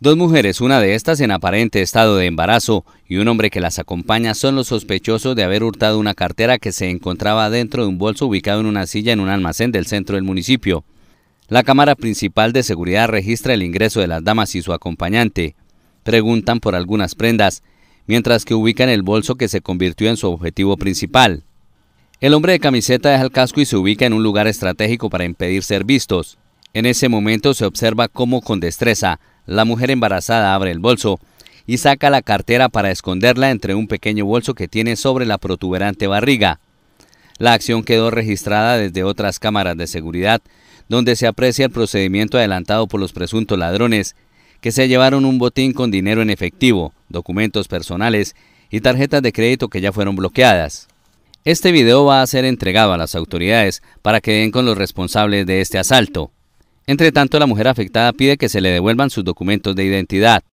Dos mujeres, una de estas en aparente estado de embarazo y un hombre que las acompaña son los sospechosos de haber hurtado una cartera que se encontraba dentro de un bolso ubicado en una silla en un almacén del centro del municipio. La cámara principal de seguridad registra el ingreso de las damas y su acompañante. Preguntan por algunas prendas, mientras que ubican el bolso que se convirtió en su objetivo principal. El hombre de camiseta deja el casco y se ubica en un lugar estratégico para impedir ser vistos. En ese momento se observa cómo con destreza la mujer embarazada abre el bolso y saca la cartera para esconderla entre un pequeño bolso que tiene sobre la protuberante barriga. La acción quedó registrada desde otras cámaras de seguridad, donde se aprecia el procedimiento adelantado por los presuntos ladrones, que se llevaron un botín con dinero en efectivo, documentos personales y tarjetas de crédito que ya fueron bloqueadas. Este video va a ser entregado a las autoridades para que den con los responsables de este asalto. Entre tanto, la mujer afectada pide que se le devuelvan sus documentos de identidad.